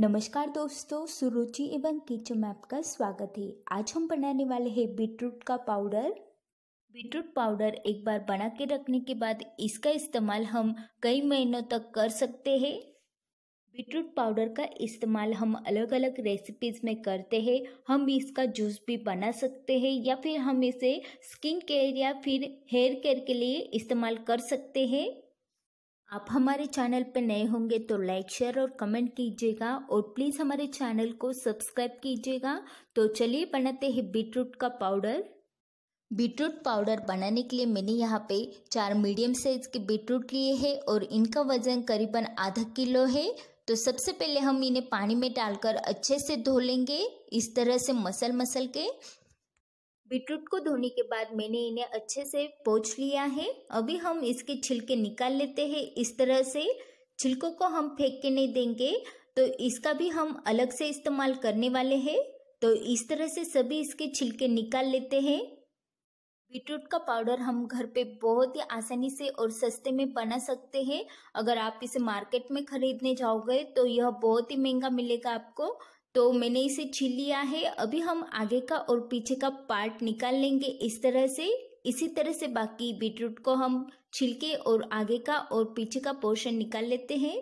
नमस्कार दोस्तों सुरुचि एवं किचन में आपका स्वागत है आज हम बनाने वाले हैं बीटरूट का पाउडर बीटरूट पाउडर एक बार बना के रखने के बाद इसका इस्तेमाल हम कई महीनों तक कर सकते हैं बीटरूट पाउडर का इस्तेमाल हम अलग अलग रेसिपीज़ में करते हैं हम इसका जूस भी बना सकते हैं या फिर हम इसे स्किन केयर या फिर हेयर केयर के लिए इस्तेमाल कर सकते हैं आप हमारे चैनल पर नए होंगे तो लाइक शेयर और कमेंट कीजिएगा और प्लीज़ हमारे चैनल को सब्सक्राइब कीजिएगा तो चलिए बनाते हैं बीटरूट का पाउडर बीटरूट पाउडर बनाने के लिए मैंने यहाँ पे चार मीडियम साइज़ के बीटरूट लिए हैं और इनका वज़न करीबन आधा किलो है तो सबसे पहले हम इन्हें पानी में डालकर अच्छे से धो लेंगे इस तरह से मसल मसल के बीटरूट को धोने के बाद मैंने इन्हें अच्छे से पोछ लिया है अभी हम इसके छिलके निकाल लेते हैं इस तरह से छिलकों को हम फेंक के नहीं देंगे तो इसका भी हम अलग से इस्तेमाल करने वाले हैं तो इस तरह से सभी इसके छिलके निकाल लेते हैं बीटरूट का पाउडर हम घर पे बहुत ही आसानी से और सस्ते में बना सकते हैं अगर आप इसे मार्केट में खरीदने जाओगे तो यह बहुत ही महंगा मिलेगा आपको तो मैंने इसे छीन लिया है अभी हम आगे का और पीछे का पार्ट निकाल लेंगे इस तरह से इसी तरह से बाकी बीटरूट को हम छिलके और आगे का और पीछे का पोर्शन निकाल लेते हैं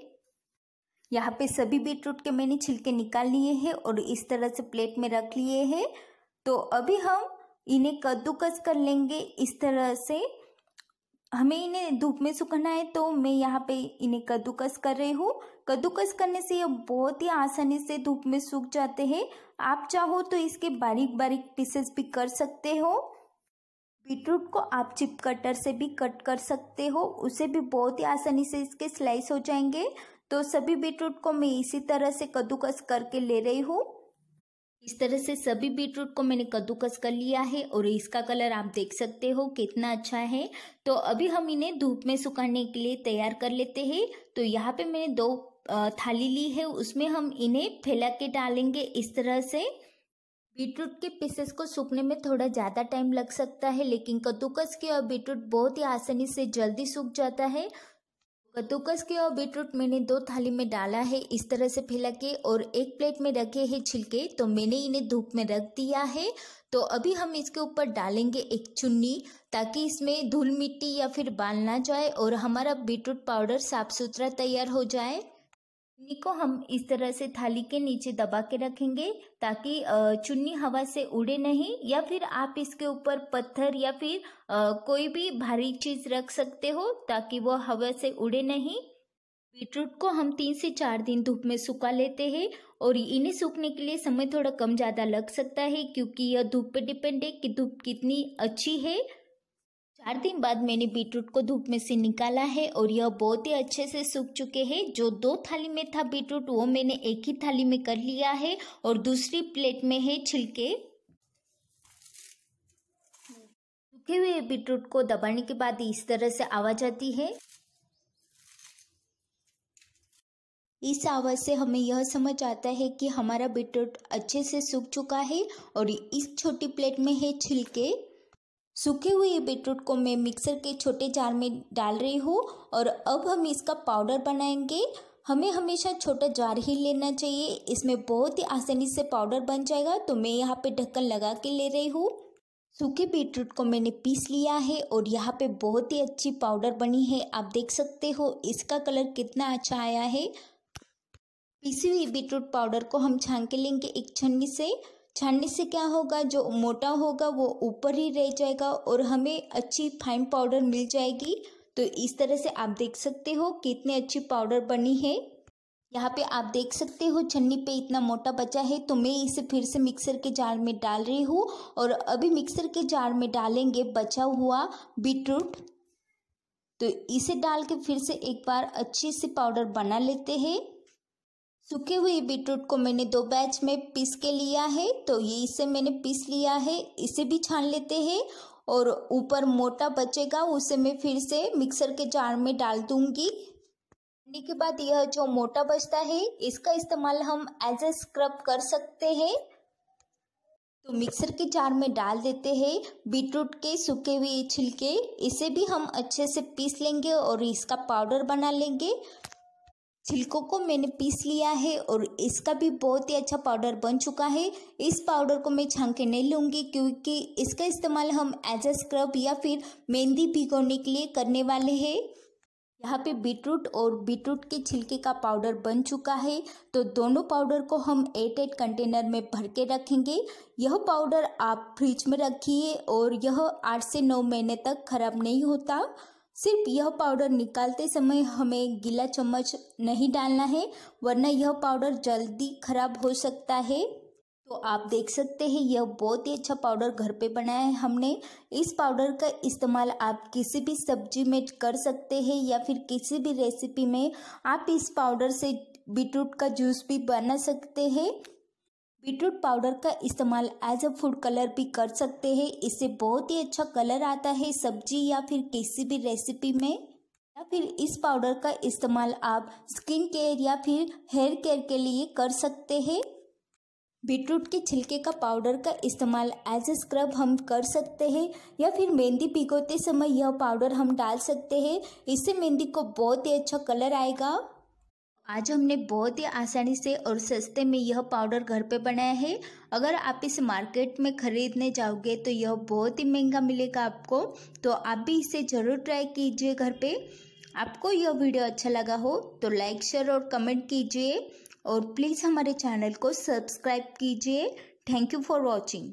यहाँ पे सभी बीटरूट के मैंने छिलके निकाल लिए हैं और इस तरह से प्लेट में रख लिए हैं तो अभी हम इन्हें कद्दूकस कर लेंगे इस तरह से हमें इन्हें धूप में सुखाना है तो मैं यहाँ पे इन्हें कद्दूकस कर रही हूँ कद्दूकस करने से ये बहुत ही आसानी से धूप में सूख जाते हैं आप चाहो तो इसके बारीक बारीक पीसेस भी कर सकते हो बीटरूट को आप चिप कटर से भी कट कर सकते हो उसे भी बहुत ही आसानी से इसके स्लाइस हो जाएंगे तो सभी बीटरूट को मैं इसी तरह से कद्दूकस करके ले रही हूँ इस तरह से सभी बीटरूट को मैंने कद्दूकस कर लिया है और इसका कलर आप देख सकते हो कितना अच्छा है तो अभी हम इन्हें धूप में सुखाने के लिए तैयार कर लेते हैं तो यहाँ पे मैंने दो थाली ली है उसमें हम इन्हें फैला के डालेंगे इस तरह से बीटरूट के पीसेस को सूखने में थोड़ा ज़्यादा टाइम लग सकता है लेकिन कद्दूकस के और बीटरूट बहुत ही आसानी से जल्दी सूख जाता है कद्दूकस के और बीटरूट मैंने दो थाली में डाला है इस तरह से फैला के और एक प्लेट में रखे हैं छिलके तो मैंने इन्हें धूप में रख दिया है तो अभी हम इसके ऊपर डालेंगे एक चुन्नी ताकि इसमें धूल मिट्टी या फिर बाल ना जाए और हमारा बीटरूट पाउडर साफ सुथरा तैयार हो जाए चुन्नी को हम इस तरह से थाली के नीचे दबा के रखेंगे ताकि चुन्नी हवा से उड़े नहीं या फिर आप इसके ऊपर पत्थर या फिर कोई भी भारी चीज रख सकते हो ताकि वो हवा से उड़े नहीं बीटरूट को हम तीन से चार दिन धूप में सुखा लेते हैं और इन्हें सूखने के लिए समय थोड़ा कम ज़्यादा लग सकता है क्योंकि यह धूप पर डिपेंड है कि धूप कितनी अच्छी है चार दिन बाद मैंने बीटरूट को धूप में से निकाला है और यह बहुत ही अच्छे से सूख चुके हैं जो दो थाली में था बीटरूट वो मैंने एक ही थाली में कर लिया है और दूसरी प्लेट में है छिलके सूखे हुए बीटरूट को दबाने के बाद इस तरह से आवाज आती है इस आवाज़ से हमें यह समझ आता है कि हमारा बीटरूट अच्छे से सूख चुका है और इस छोटी प्लेट में है छिलके सूखे हुए बीटरूट को मैं मिक्सर के छोटे जार में डाल रही हूँ और अब हम इसका पाउडर बनाएंगे हमें हमेशा छोटा जार ही लेना चाहिए इसमें बहुत ही आसानी से पाउडर बन जाएगा तो मैं यहाँ पे ढक्कन लगा के ले रही हूँ सूखे बीटरूट को मैंने पीस लिया है और यहाँ पे बहुत ही अच्छी पाउडर बनी है आप देख सकते हो इसका कलर कितना अच्छा आया है पीसी हुई बीटरूट पाउडर को हम छान के लेंगे एक छन्नी से छानने से क्या होगा जो मोटा होगा वो ऊपर ही रह जाएगा और हमें अच्छी फाइन पाउडर मिल जाएगी तो इस तरह से आप देख सकते हो कितनी अच्छी पाउडर बनी है यहाँ पे आप देख सकते हो छन्नी पे इतना मोटा बचा है तो मैं इसे फिर से मिक्सर के जार में डाल रही हूँ और अभी मिक्सर के जार में डालेंगे बचा हुआ बीटरूट तो इसे डाल के फिर से एक बार अच्छे से पाउडर बना लेते हैं सूखे हुए बीटरूट को मैंने दो बैच में पीस के लिया है तो ये इसे मैंने पीस लिया है इसे भी छान लेते हैं और ऊपर मोटा बचेगा उसे मैं फिर से मिक्सर के जार में डाल दूंगी ठंडी के बाद यह जो मोटा बचता है इसका इस्तेमाल हम एज ए स्क्रब कर सकते हैं तो मिक्सर के जार में डाल देते हैं बीटरूट के सूखे हुए छिलके इसे भी हम अच्छे से पीस लेंगे और इसका पाउडर बना लेंगे छिलकों को मैंने पीस लिया है और इसका भी बहुत ही अच्छा पाउडर बन चुका है इस पाउडर को मैं छान के नहीं लूँगी क्योंकि इसका इस्तेमाल हम एज अ स्क्रब या फिर मेहंदी भिगोने के लिए करने वाले हैं यहाँ पे बीटरूट और बीटरूट के छिलके का पाउडर बन चुका है तो दोनों पाउडर को हम एट एट कंटेनर में भर के रखेंगे यह पाउडर आप फ्रिज में रखिए और यह आठ से नौ महीने तक खराब नहीं होता सिर्फ यह पाउडर निकालते समय हमें गीला चम्मच नहीं डालना है वरना यह पाउडर जल्दी खराब हो सकता है तो आप देख सकते हैं यह बहुत ही अच्छा पाउडर घर पे बनाया है हमने इस पाउडर का इस्तेमाल आप किसी भी सब्जी में कर सकते हैं या फिर किसी भी रेसिपी में आप इस पाउडर से बीटरूट का जूस भी बना सकते हैं बीटरूट पाउडर का इस्तेमाल एज अ फूड कलर भी कर सकते हैं इससे बहुत ही अच्छा कलर आता है सब्जी या फिर किसी भी रेसिपी में या फिर इस पाउडर का इस्तेमाल आप स्किन केयर या फिर हेयर केयर के लिए कर सकते हैं बीटरूट के छिलके का पाउडर का इस्तेमाल एज ए स्क्रब हम कर सकते हैं या फिर मेहंदी भिगोते समय यह पाउडर हम डाल सकते हैं इससे मेहंदी को बहुत ही अच्छा कलर आएगा आज हमने बहुत ही आसानी से और सस्ते में यह पाउडर घर पे बनाया है अगर आप इसे मार्केट में ख़रीदने जाओगे तो यह बहुत ही महंगा मिलेगा आपको तो आप भी इसे ज़रूर ट्राई कीजिए घर पे आपको यह वीडियो अच्छा लगा हो तो लाइक शेयर और कमेंट कीजिए और प्लीज़ हमारे चैनल को सब्सक्राइब कीजिए थैंक यू फॉर वॉचिंग